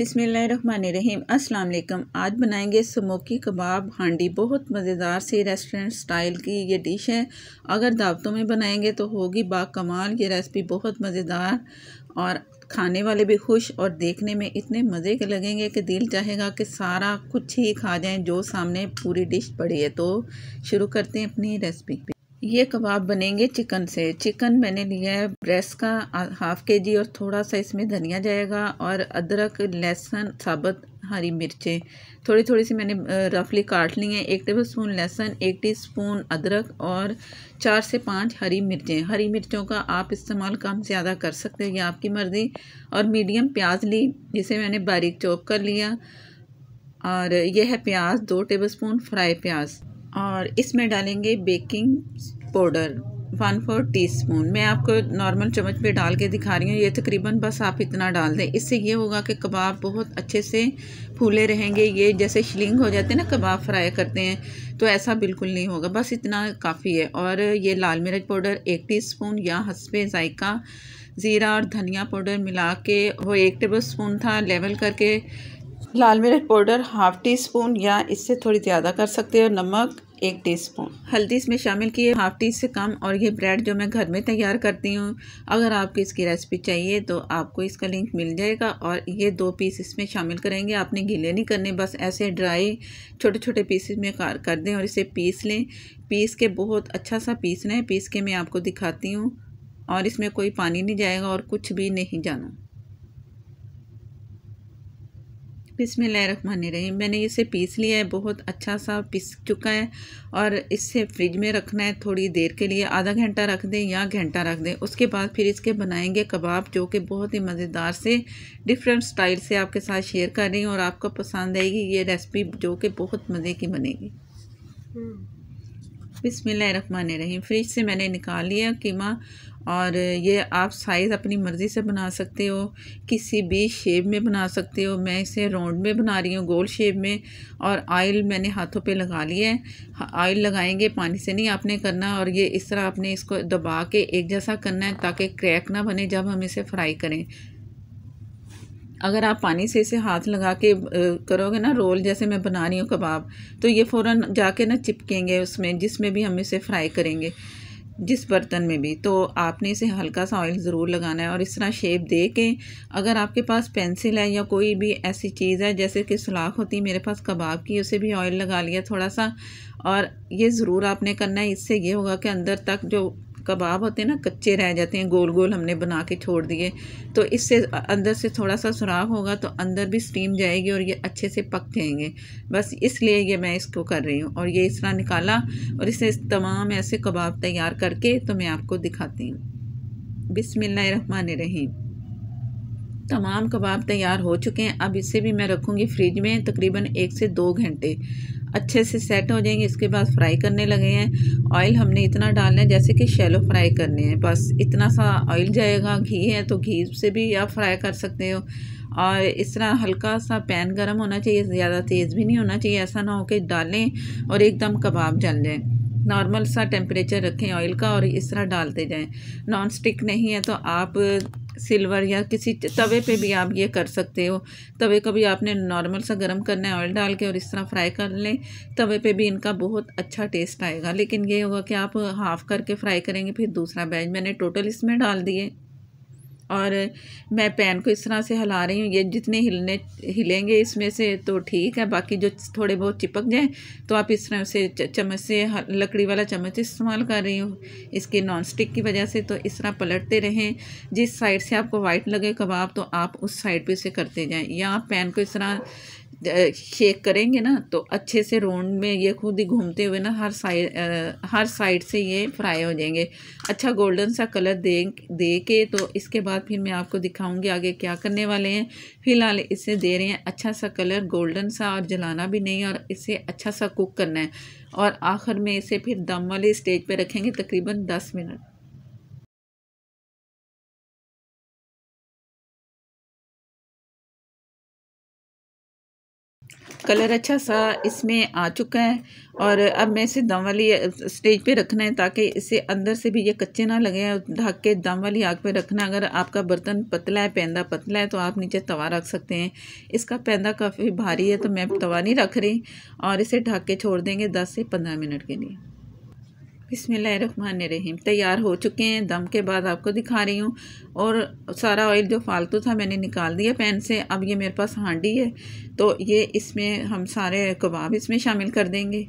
बिसमीम् आज बनाएंगे स्मोकी कबाब हांडी बहुत मज़ेदार सी रेस्टोरेंट स्टाइल की ये डिश है अगर दावतों में बनाएंगे तो होगी कमाल ये रेसिपी बहुत मज़ेदार और खाने वाले भी खुश और देखने में इतने मज़े के लगेंगे कि दिल चाहेगा कि सारा कुछ ही खा जाएं जो सामने पूरी डिश पड़ी है तो शुरू करते हैं अपनी रेसिपी ये कबाब बनेंगे चिकन से चिकन मैंने लिया है ब्रेस का हाफ़ के जी और थोड़ा सा इसमें धनिया जाएगा और अदरक लहसुन साबत हरी मिर्चें थोड़ी थोड़ी सी मैंने रफली काट ली हैं एक टेबल स्पून लहसुन एक टी स्पून अदरक और चार से पाँच हरी मिर्चें हरी मिर्चों का आप इस्तेमाल कम ज़्यादा कर सकते हो ये आपकी मर्ज़ी और मीडियम प्याज ली जिसे मैंने बारीक चॉप कर लिया और यह है प्याज दो टेबल स्पून फ्राई प्याज और इसमें डालेंगे baking powder one four teaspoon मैं आपको नॉर्मल चम्मच पे डाल के दिखा रही हूँ ये तकरीबन बस आप इतना डाल दें इससे ये होगा कि कबाब बहुत अच्छे से फूले रहेंगे ये जैसे शिलिंग हो जाते हैं ना कबाब फ्राई करते हैं तो ऐसा बिल्कुल नहीं होगा बस इतना काफ़ी है और ये लाल मिर्च पाउडर एक स्पून या हसबे जायका ज़ीरा और धनिया पाउडर मिला के वो एक टेबल स्पून था लेवल करके लाल मिर्च पाउडर हाफ़ टी स्पून या इससे थोड़ी ज़्यादा कर सकते हो नमक एक टीस्पून हल्दी इसमें शामिल किए हाफ टी से कम और ये ब्रेड जो मैं घर में तैयार करती हूँ अगर आपको इसकी रेसिपी चाहिए तो आपको इसका लिंक मिल जाएगा और ये दो पीस इसमें शामिल करेंगे आपने गीले नहीं करने बस ऐसे ड्राई छोटे छोटे पीसेस में कार कर दें और इसे पीस लें पीस के बहुत अच्छा सा पीसना है पीस के मैं आपको दिखाती हूँ और इसमें कोई पानी नहीं जाएगा और कुछ भी नहीं जाना रही मैंने इसे पीस लिया है बहुत अच्छा सा पीस चुका है और इसे फ्रिज में रखना है थोड़ी देर के लिए आधा घंटा रख दें या घंटा रख दें उसके बाद फिर इसके बनाएंगे कबाब जो कि बहुत ही मज़ेदार से डिफरेंट स्टाइल से आपके साथ शेयर कर रही हूँ और आपको पसंद आएगी ये रेसिपी जो कि बहुत मज़े की बनेगी हम्म। बिसमीम फ्रिज से मैंने निकाल लिया कीमा और ये आप साइज़ अपनी मर्ज़ी से बना सकते हो किसी भी शेप में बना सकते हो मैं इसे राउंड में बना रही हूँ गोल शेप में और आयल मैंने हाथों पे लगा लिया है आयल हाँ, लगाएंगे पानी से नहीं आपने करना और ये इस तरह आपने इसको दबा के एक जैसा करना है ताकि क्रैक ना बने जब हम इसे फ्राई करें अगर आप पानी से इसे हाथ लगा के करोगे ना रोल जैसे मैं बना रही हूँ कबाब तो ये फ़ौरन जाके ना चिपकेंगे उसमें जिसमें भी हम इसे फ्राई करेंगे जिस बर्तन में भी तो आपने इसे हल्का सा ऑयल ज़रूर लगाना है और इस तरह शेप दे के अगर आपके पास पेंसिल है या कोई भी ऐसी चीज़ है जैसे कि सलाख होती है मेरे पास कबाब की उसे भी ऑयल लगा लिया थोड़ा सा और ये ज़रूर आपने करना है इससे ये होगा कि अंदर तक जो कबाब होते हैं ना कच्चे रह जाते हैं गोल गोल हमने बना के छोड़ दिए तो इससे अंदर से थोड़ा सा सुराख होगा तो अंदर भी स्टीम जाएगी और ये अच्छे से पक जाएंगे बस इसलिए ये मैं इसको कर रही हूँ और ये इस तरह निकाला और इसे तमाम ऐसे कबाब तैयार करके तो मैं आपको दिखाती हूँ रहीम तमाम कबाब तैयार हो चुके हैं अब इसे भी मैं रखूँगी फ्रिज में तकरीबन एक से दो घंटे अच्छे से सेट हो जाएंगे इसके बाद फ्राई करने लगे हैं ऑयल हमने इतना डालना है जैसे कि शैलो फ्राई करने हैं बस इतना सा ऑयल जाएगा घी है तो घी से भी आप फ्राई कर सकते हो और इस तरह हल्का सा पैन गरम होना चाहिए ज़्यादा तेज़ भी नहीं होना चाहिए ऐसा ना हो कि डालें और एकदम कबाब जल जाए नॉर्मल सा टेम्परेचर रखें ऑयल का और इस तरह डालते जाएं नॉन स्टिक नहीं है तो आप सिल्वर या किसी तवे पे भी आप ये कर सकते हो तवे को भी आपने नॉर्मल सा गर्म करना है ऑयल डाल के और इस तरह फ्राई कर लें तवे पे भी इनका बहुत अच्छा टेस्ट आएगा लेकिन ये होगा कि आप हाफ़ करके फ्राई करेंगे फिर दूसरा बैच मैंने टोटल इसमें डाल दिए और मैं पैन को इस तरह से हिला रही हूँ ये जितने हिलने हिलेंगे इसमें से तो ठीक है बाकी जो थोड़े बहुत चिपक जाएँ तो आप इस तरह से चम्मच से लकड़ी वाला चम्मच इस्तेमाल कर रही हूँ इसके नॉन स्टिक की वजह से तो इस तरह पलटते रहें जिस साइड से आपको वाइट लगे कबाब तो आप उस साइड पर से करते जाएँ या आप पैन को इस तरह शेक करेंगे ना तो अच्छे से राउंड में ये खुद ही घूमते हुए ना हर साइड हर साइड से ये फ्राई हो जाएंगे अच्छा गोल्डन सा कलर दे दे के तो इसके बाद फिर मैं आपको दिखाऊंगी आगे क्या करने वाले हैं फ़िलहाल इसे दे रहे हैं अच्छा सा कलर गोल्डन सा और जलाना भी नहीं और इसे अच्छा सा कुक करना है और आखिर में इसे फिर दम वाले स्टेज पर रखेंगे तकरीबन दस मिनट कलर अच्छा सा इसमें आ चुका है और अब मैं इसे दम वाली स्टेज पे रखना है ताकि इसे अंदर से भी ये कच्चे ना लगे ढक के दम वाली आग पे रखना अगर आपका बर्तन पतला है पैंदा पतला है तो आप नीचे तवा रख सकते हैं इसका पैंदा काफ़ी भारी है तो मैं तवा नहीं रख रही और इसे ढक के छोड़ देंगे दस से पंद्रह मिनट के लिए बिसमीम तैयार हो चुके हैं दम के बाद आपको दिखा रही हूँ और सारा ऑयल जो फालतू था मैंने निकाल दिया पैन से अब ये मेरे पास हांडी है तो ये इसमें हम सारे कबाब इसमें शामिल कर देंगे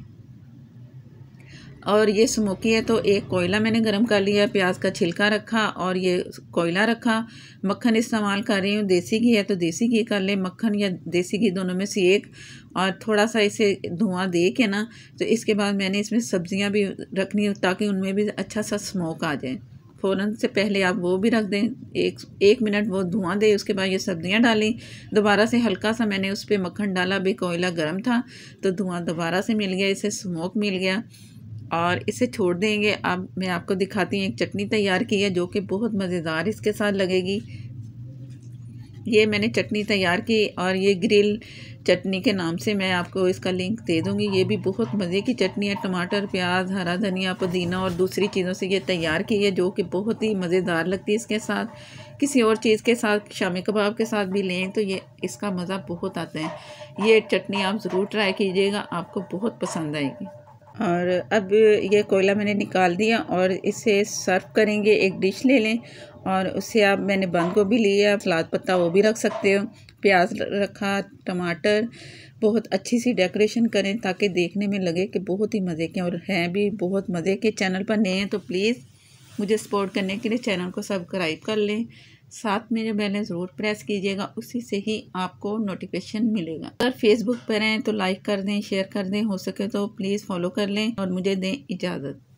और ये स्मोकी है तो एक कोयला मैंने गर्म कर लिया प्याज का छिलका रखा और ये कोयला रखा मक्खन इस्तेमाल कर रही हूँ देसी घी है तो देसी घी कर ले मक्खन या देसी घी दोनों में से एक और थोड़ा सा इसे धुआं दे के ना तो इसके बाद मैंने इसमें सब्जियाँ भी रखनी हो ताकि उनमें भी अच्छा सा स्मोक आ जाए फ़ौरन से पहले आप वो भी रख दें एक एक मिनट वो धुआं दे उसके बाद ये सब्जियां डाली दोबारा से हल्का सा मैंने उस पर मक्खन डाला भी कोयला गर्म था तो धुआं दोबारा से मिल गया इसे स्मोक मिल गया और इसे छोड़ देंगे अब मैं आपको दिखाती हूँ एक चटनी तैयार की है जो कि बहुत मज़ेदार इसके साथ लगेगी ये मैंने चटनी तैयार की और ये ग्रिल चटनी के नाम से मैं आपको इसका लिंक दे दूँगी ये भी बहुत मज़े की चटनी है टमाटर प्याज हरा धनिया पुदीना और दूसरी चीज़ों से ये तैयार की है जो कि बहुत ही मज़ेदार लगती है इसके साथ किसी और चीज़ के साथ शामी कबाब के साथ भी लें तो ये इसका मज़ा बहुत आता है ये चटनी आप ज़रूर ट्राई कीजिएगा आपको बहुत पसंद आएगी और अब ये कोयला मैंने निकाल दिया और इसे सर्व करेंगे एक डिश ले लें और उससे आप मैंने बंद को भी लिया सलाद पत्ता वो भी रख सकते हो प्याज रखा टमाटर बहुत अच्छी सी डेकोरेशन करें ताकि देखने में लगे कि बहुत ही मज़े के और हैं भी बहुत मज़े के चैनल पर नए हैं तो प्लीज़ मुझे सपोर्ट करने के लिए चैनल को सब्सक्राइब कर लें साथ मेरे बेल ज़रूर प्रेस कीजिएगा उसी से ही आपको नोटिफिकेशन मिलेगा अगर फेसबुक पर हैं तो लाइक कर दें शेयर कर दें हो सके तो प्लीज़ फॉलो कर लें और मुझे दें इजाज़त